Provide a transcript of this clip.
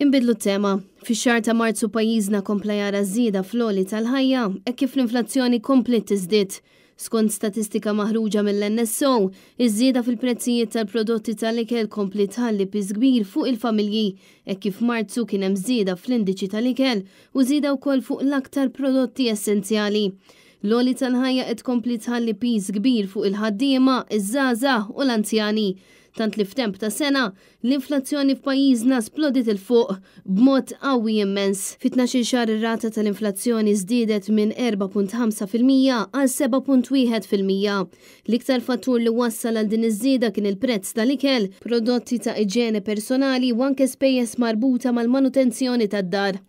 Imbidlu tema, fi xar ta' marzu pajizna kompla jara zida fl-oli tal-ħajja, e kif l-inflazzjoni komplet iżdiet. Skont statistika maħruġa mill-NSO, iż-żieda fil-prezzijiet tal-prodotti tal-ikel kompli tħalli kbir fuq il-familji, e kif marzu kien hemm żieda fl-indiċi tal-ikel u żieda wkoll fuq l-aktar prodotti essenzjali l tal-ħajja qed kompli tħalli piż kbir fuq il-ħaddiema, iż żaża u l-anzjani. Tant li f'temp ta' sena, l-inflazzjoni f'pajjiżna splodit il fuq b'mod qawwi immens. Fit-12 xahar ir-rata tal-inflazzjoni żdiedet minn 4.5% għal 7.1%. L-iktar fattur li wassal għal din iż-żieda kien il-prezz tal-ikel, prodotti ta' iġene personali u anke spejjeż marbuta mal-manutenzjoni tad-dar.